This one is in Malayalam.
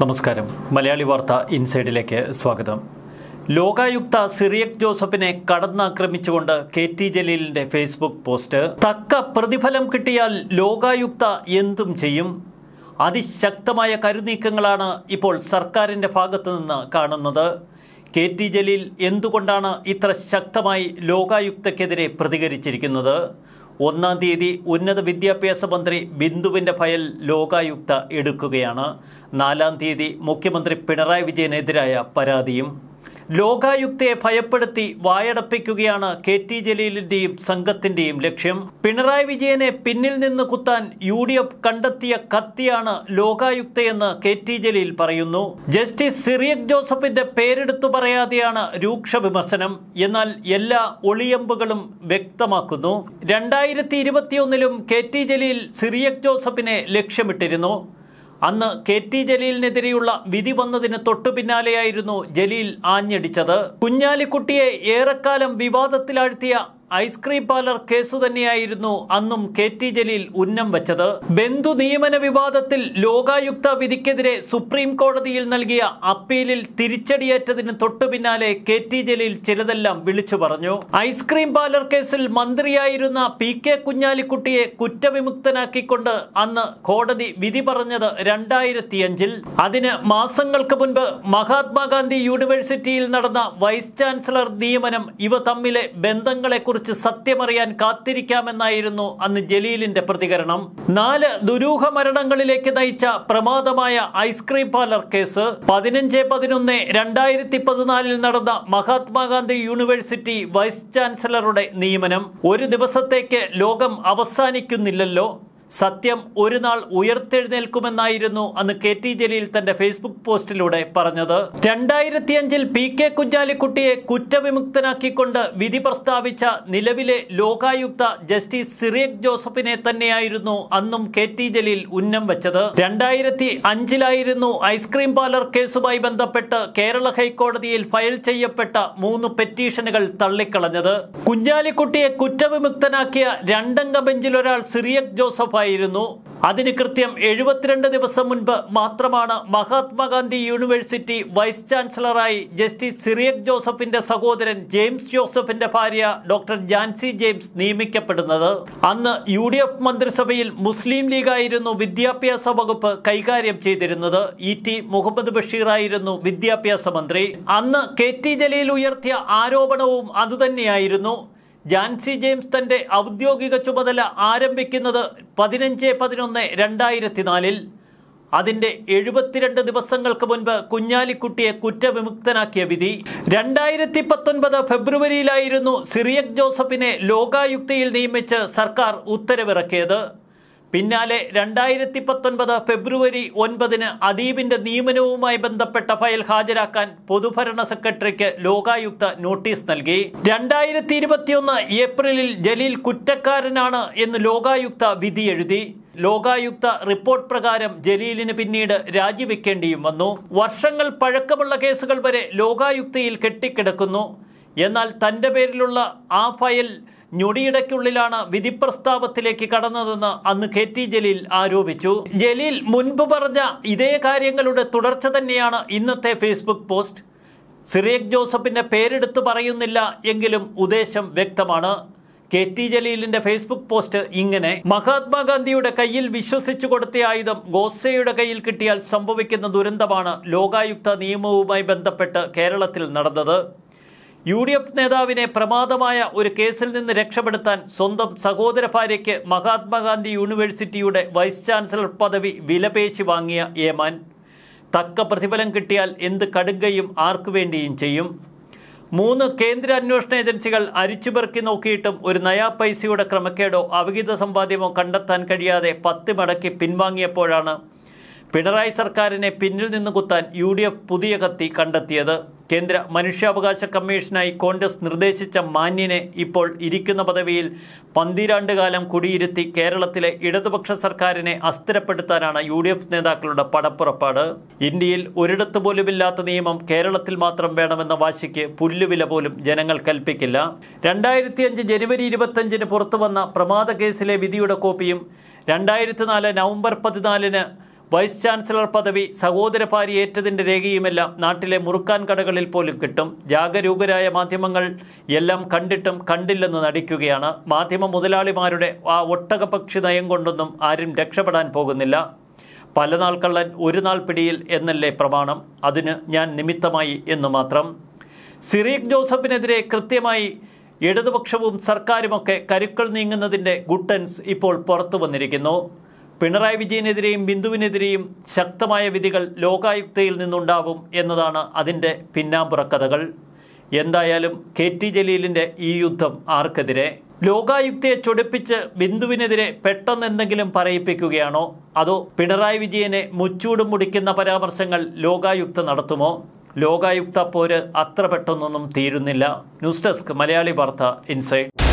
നമസ്കാരം മലയാളി വാർത്ത ഇൻസൈഡിലേക്ക് സ്വാഗതം ലോകായുക്ത സിറിയക് ജോസഫിനെ കടന്നാക്രമിച്ചുകൊണ്ട് കെ ടി ജലീലിന്റെ ഫേസ്ബുക്ക് പോസ്റ്റ് തക്ക പ്രതിഫലം കിട്ടിയാൽ ലോകായുക്ത എന്തും ചെയ്യും അതിശക്തമായ കരുനീക്കങ്ങളാണ് ഇപ്പോൾ സർക്കാരിന്റെ ഭാഗത്തു നിന്ന് കാണുന്നത് കെ ടി ജലീൽ എന്തുകൊണ്ടാണ് ഇത്ര ശക്തമായി ലോകായുക്തക്കെതിരെ പ്രതികരിച്ചിരിക്കുന്നത് ഒന്നാം തീയതി ഉന്നത വിദ്യാഭ്യാസ മന്ത്രി ബിന്ദുവിൻ്റെ ഫയൽ ലോകായുക്ത എടുക്കുകയാണ് നാലാം തീയതി മുഖ്യമന്ത്രി പിണറായി വിജയനെതിരായ പരാതിയും ലോകായുക്തയെ ഭയപ്പെടുത്തി വായടപ്പിക്കുകയാണ് കെ ടി ജലീലിന്റെയും സംഘത്തിന്റെയും ലക്ഷ്യം പിണറായി വിജയനെ പിന്നിൽ നിന്ന് കുത്താൻ യു ഡി എഫ് കണ്ടെത്തിയ കത്തിയാണ് ലോകായുക്തയെന്ന് കെ ടി ജലീൽ പറയുന്നു ജസ്റ്റിസ് സിറിയക് ജോസഫിന്റെ പേരെടുത്തു പറയാതെയാണ് രൂക്ഷ വിമർശനം എന്നാൽ എല്ലാ ഒളിയമ്പുകളും വ്യക്തമാക്കുന്നു രണ്ടായിരത്തി ഇരുപത്തിയൊന്നിലും കെ ടി ജലീൽ സിറിയക് ജോസഫിനെ ലക്ഷ്യമിട്ടിരുന്നു അന്ന് കെ ടി ജലീലിനെതിരെയുള്ള വിധി വന്നതിന് തൊട്ടു പിന്നാലെയായിരുന്നു ജലീൽ ആഞ്ഞടിച്ചത് കുഞ്ഞാലിക്കുട്ടിയെ ഏറെക്കാലം വിവാദത്തിലാഴ്ത്തിയ ഐസ്ക്രീം പാർലർ കേസു തന്നെയായിരുന്നു അന്നും കെ ടി ജലീൽ ഉന്നം വച്ചത് ബന്ധു നിയമന വിവാദത്തിൽ ലോകായുക്ത വിധിക്കെതിരെ സുപ്രീം കോടതിയിൽ നൽകിയ അപ്പീലിൽ തിരിച്ചടിയേറ്റതിന് തൊട്ടു പിന്നാലെ കെ ടി ജലീൽ ചിലതെല്ലാം വിളിച്ചു പറഞ്ഞു ഐസ്ക്രീം പാർലർ കേസിൽ മന്ത്രിയായിരുന്ന പി കെ കുഞ്ഞാലിക്കുട്ടിയെ കുറ്റവിമുക്തനാക്കിക്കൊണ്ട് അന്ന് കോടതി വിധി പറഞ്ഞത് അഞ്ചിൽ അതിന് മാസങ്ങൾക്ക് മുൻപ് മഹാത്മാഗാന്ധി യൂണിവേഴ്സിറ്റിയിൽ നടന്ന വൈസ് ചാൻസലർ നിയമനം ഇവ തമ്മിലെ ബന്ധങ്ങളെ കുറിച്ച് സത്യമറിയാൻ കാത്തിരിക്കാമെന്നായിരുന്നു അന്ന് ജലീലിന്റെ പ്രതികരണം നാല് ദുരൂഹ മരണങ്ങളിലേക്ക് നയിച്ച പ്രമാദമായ ഐസ്ക്രീം പാർലർ കേസ് പതിനഞ്ച് പതിനൊന്ന് രണ്ടായിരത്തി പതിനാലിൽ നടന്ന മഹാത്മാഗാന്ധി യൂണിവേഴ്സിറ്റി വൈസ് ചാൻസലറുടെ നിയമനം ഒരു ദിവസത്തേക്ക് ലോകം അവസാനിക്കുന്നില്ലല്ലോ സത്യം ഒരു നാൾ ഉയർത്തെഴുന്നേൽക്കുമെന്നായിരുന്നു അന്ന് കെ ടി ജലീൽ തന്റെ ഫേസ്ബുക്ക് പോസ്റ്റിലൂടെ പറഞ്ഞത് രണ്ടായിരത്തിയഞ്ചിൽ പി കെ കുഞ്ഞാലിക്കുട്ടിയെ കുറ്റവിമുക്തനാക്കിക്കൊണ്ട് വിധി പ്രസ്താവിച്ച നിലവിലെ ലോകായുക്ത ജസ്റ്റിസ് സിറിയക് ജോസഫിനെ തന്നെയായിരുന്നു അന്നും കെ ടി ജലീൽ ഉന്നം വെച്ചത് രണ്ടായിരത്തി അഞ്ചിലായിരുന്നു ഐസ്ക്രീം പാർലർ കേസുമായി ബന്ധപ്പെട്ട് കേരള ഹൈക്കോടതിയിൽ ഫയൽ ചെയ്യപ്പെട്ട മൂന്ന് പെറ്റീഷനുകൾ തള്ളിക്കളഞ്ഞത് കുഞ്ഞാലിക്കുട്ടിയെ കുറ്റവിമുക്തനാക്കിയ രണ്ടംഗ ബെഞ്ചിലൊരാൾ സിറിയക് ജോസഫ് ഉറപ്പായിരുന്നു അതിന് കൃത്യം എഴുപത്തിരണ്ട് ദിവസം മുൻപ് മാത്രമാണ് മഹാത്മാഗാന്ധി യൂണിവേഴ്സിറ്റി വൈസ് ചാൻസലറായി ജസ്റ്റിസ് സിറിയക് ജോസഫിന്റെ സഹോദരൻ ജെയിംസ് ജോസഫിന്റെ ഭാര്യ ഡോക്ടർ ജാൻസി ജെയിംസ് നിയമിക്കപ്പെടുന്നത് അന്ന് യു ഡി എഫ് മന്ത്രിസഭയിൽ മുസ്ലിം ലീഗായിരുന്നു വിദ്യാഭ്യാസ വകുപ്പ് കൈകാര്യം ചെയ്തിരുന്നത് ഇ ടി മുഹമ്മദ് ബഷീറായിരുന്നു വിദ്യാഭ്യാസ മന്ത്രി അന്ന് കെ ടി ജലീൽ ഉയർത്തിയ ആരോപണവും അതുതന്നെയായിരുന്നു ജാൻസി ജെയിംസ് തന്റെ ഔദ്യോഗിക ചുമതല ആരംഭിക്കുന്നത് പതിനഞ്ച് പതിനൊന്ന് രണ്ടായിരത്തി നാലിൽ അതിന്റെ എഴുപത്തിരണ്ട് ദിവസങ്ങൾക്ക് മുൻപ് കുഞ്ഞാലിക്കുട്ടിയെ കുറ്റവിമുക്തനാക്കിയ വിധി രണ്ടായിരത്തി പത്തൊൻപത് ഫെബ്രുവരിയിലായിരുന്നു സിറിയക് ജോസഫിനെ ലോകായുക്തിയിൽ നിയമിച്ച് സർക്കാർ ഉത്തരവിറക്കിയത് പിന്നാലെ രണ്ടായിരത്തി പത്തൊൻപത് ഫെബ്രുവരി ഒൻപതിന് അദീബിന്റെ നിയമനവുമായി ബന്ധപ്പെട്ട ഫയൽ ഹാജരാക്കാൻ പൊതുഭരണ സെക്രട്ടറിക്ക് ലോകായുക്ത നോട്ടീസ് നൽകി രണ്ടായിരത്തി ഇരുപത്തിയൊന്ന് ഏപ്രിലിൽ ജലീൽ കുറ്റക്കാരനാണ് എന്ന് ലോകായുക്ത എഴുതി ലോകായുക്ത റിപ്പോർട്ട് പ്രകാരം ജലീലിന് പിന്നീട് രാജിവെക്കേണ്ടിയും വന്നു വർഷങ്ങൾ പഴക്കമുള്ള കേസുകൾ വരെ ലോകായുക്തയിൽ കെട്ടിക്കിടക്കുന്നു എന്നാൽ തന്റെ പേരിലുള്ള ആ ഫയൽ ഞൊടിയിടയ്ക്കുള്ളിലാണ് വിധി പ്രസ്താവത്തിലേക്ക് കടന്നതെന്ന് അന്ന് കെ ടി ജലീൽ ആരോപിച്ചു ജലീൽ മുൻപ് പറഞ്ഞ ഇതേ കാര്യങ്ങളുടെ തുടർച്ച തന്നെയാണ് ഇന്നത്തെ ഫേസ്ബുക്ക് പോസ്റ്റ് സിറിയക് ജോസഫിന്റെ പേരെടുത്ത് പറയുന്നില്ല എങ്കിലും ഉദ്ദേശം വ്യക്തമാണ് കെ ടി ജലീലിന്റെ ഫേസ്ബുക്ക് പോസ്റ്റ് ഇങ്ങനെ മഹാത്മാഗാന്ധിയുടെ കയ്യിൽ വിശ്വസിച്ചു കൊടുത്ത ആയുധം ഗോസയുടെ കയ്യിൽ കിട്ടിയാൽ സംഭവിക്കുന്ന ദുരന്തമാണ് ലോകായുക്ത നിയമവുമായി ബന്ധപ്പെട്ട് കേരളത്തിൽ നടന്നത് യു ഡി എഫ് നേതാവിനെ പ്രമാദമായ ഒരു കേസിൽ നിന്ന് രക്ഷപ്പെടുത്താൻ സ്വന്തം സഹോദര ഭാര്യയ്ക്ക് മഹാത്മാഗാന്ധി യൂണിവേഴ്സിറ്റിയുടെ വൈസ് ചാൻസലർ പദവി വിലപേശി വാങ്ങിയ ഏമാൻ തക്ക പ്രതിഫലം കിട്ടിയാൽ എന്ത് കടുകയും ആർക്കു വേണ്ടിയും ചെയ്യും മൂന്ന് കേന്ദ്ര അന്വേഷണ ഏജൻസികൾ അരിച്ചുപെറുക്കി നോക്കിയിട്ടും ഒരു നയാ പൈസയുടെ ക്രമക്കേടോ അവിഹിത സമ്പാദ്യമോ കണ്ടെത്താൻ കഴിയാതെ പത്ത് മടക്കി പിൻവാങ്ങിയപ്പോഴാണ് പിണറായി സർക്കാരിനെ പിന്നിൽ നിന്ന് കുത്താൻ യു പുതിയ കത്തി കണ്ടെത്തിയത് കേന്ദ്ര മനുഷ്യാവകാശ കമ്മീഷനായി കോൺഗ്രസ് നിർദ്ദേശിച്ച മാന്യനെ ഇപ്പോൾ ഇരിക്കുന്ന പദവിയിൽ പന്തിരാണ്ട് കാലം കുടിയിരുത്തി കേരളത്തിലെ ഇടതുപക്ഷ സർക്കാരിനെ അസ്ഥിരപ്പെടുത്താനാണ് യു ഡി എഫ് നേതാക്കളുടെ പടപ്പുറപ്പാട് ഇന്ത്യയിൽ ഒരിടത്ത് പോലുമില്ലാത്ത നിയമം കേരളത്തിൽ മാത്രം വേണമെന്ന വാശിക്ക് പുല്ലുവില പോലും ജനങ്ങൾ കൽപ്പിക്കില്ല അഞ്ച് ജനുവരി ഇരുപത്തഞ്ചിന് പുറത്തുവന്ന പ്രമാദ കേസിലെ വിധിയുടെ കോപ്പിയും രണ്ടായിരത്തി നാല് നവംബർ പതിനാലിന് വൈസ് ചാൻസലർ പദവി സഹോദരഭാരി ഏറ്റതിൻ്റെ രേഖയുമെല്ലാം നാട്ടിലെ മുറുക്കാൻ കടകളിൽ പോലും കിട്ടും ജാഗരൂകരായ മാധ്യമങ്ങൾ എല്ലാം കണ്ടിട്ടും കണ്ടില്ലെന്ന് നടിക്കുകയാണ് മാധ്യമ മുതലാളിമാരുടെ ആ ഒട്ടകപക്ഷി നയം കൊണ്ടൊന്നും ആരും രക്ഷപ്പെടാൻ പോകുന്നില്ല പല നാൾ കള്ളൻ ഒരു നാൾ പിടിയിൽ എന്നല്ലേ പ്രമാണം അതിന് ഞാൻ നിമിത്തമായി എന്ന് മാത്രം സിറീഖ് ജോസഫിനെതിരെ കൃത്യമായി ഇടതുപക്ഷവും സർക്കാരുമൊക്കെ കരുക്കൾ നീങ്ങുന്നതിൻ്റെ ഗുട്ടൻസ് ഇപ്പോൾ പുറത്തു വന്നിരിക്കുന്നു പിണറായി വിജയനെതിരെയും ബിന്ദുവിനെതിരെയും ശക്തമായ വിധികൾ ലോകായുക്തയിൽ നിന്നുണ്ടാവും എന്നതാണ് അതിൻ്റെ പിന്നാമ്പുറക്കഥകൾ എന്തായാലും കെ ടി ജലീലിൻ്റെ ഈ യുദ്ധം ആർക്കെതിരെ ലോകായുക്തയെ ചൊടിപ്പിച്ച് ബിന്ദുവിനെതിരെ എന്തെങ്കിലും പറയിപ്പിക്കുകയാണോ അതോ പിണറായി വിജയനെ മുച്ചൂടും മുടിക്കുന്ന പരാമർശങ്ങൾ ലോകായുക്ത നടത്തുമോ ലോകായുക്ത പോര് അത്ര പെട്ടെന്നൊന്നും തീരുന്നില്ല ന്യൂസ് ഡെസ്ക് മലയാളി വാർത്ത ഇൻസൈഡ്